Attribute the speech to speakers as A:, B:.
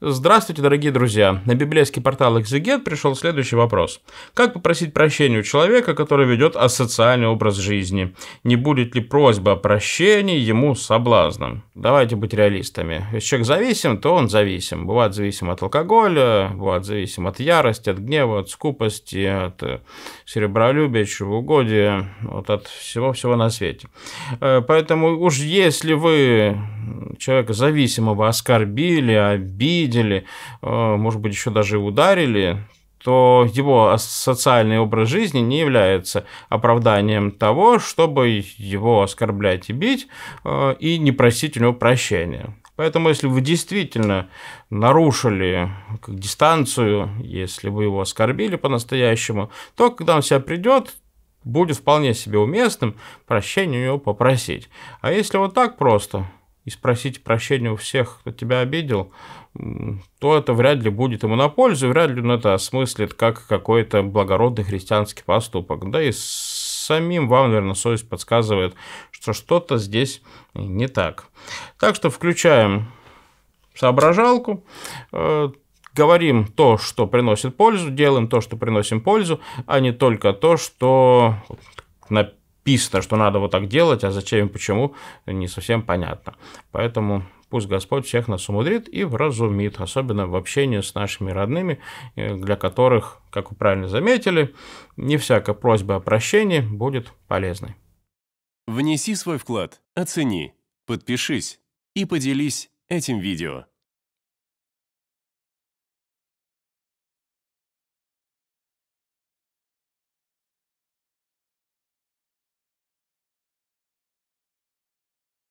A: Здравствуйте, дорогие друзья! На библейский портал Exeget пришел следующий вопрос. Как попросить прощения у человека, который ведет асоциальный образ жизни? Не будет ли просьба о прощении ему соблазном? Давайте быть реалистами. Если человек зависим, то он зависим. Бывает зависим от алкоголя, бывает зависим от ярости, от гнева, от скупости, от э, серебролюбия, чревоугодия, вот от всего-всего на свете. Э, поэтому уж если вы человека зависимого оскорбили, обидели, э, может быть, еще даже ударили, то его социальный образ жизни не является оправданием того, чтобы его оскорблять и бить, э, и не просить у него прощения. Поэтому, если вы действительно нарушили дистанцию, если вы его оскорбили по-настоящему, то когда он себя придет, будет вполне себе уместным прощения у него попросить. А если вот так просто, и спросить прощения у всех, кто тебя обидел, то это вряд ли будет ему на пользу, вряд ли он это осмыслит как какой-то благородный христианский поступок. Да и самим вам, наверное, совесть подсказывает, что что-то здесь не так. Так что включаем соображалку, э, говорим то, что приносит пользу, делаем то, что приносим пользу, а не только то, что на писто, что надо вот так делать, а зачем и почему, не совсем понятно. Поэтому пусть Господь всех нас умудрит и вразумит, особенно в общении с нашими родными, э, для которых, как вы правильно заметили, не всякая просьба о прощении будет
B: полезной. Внеси свой вклад, оцени, подпишись и поделись этим видео.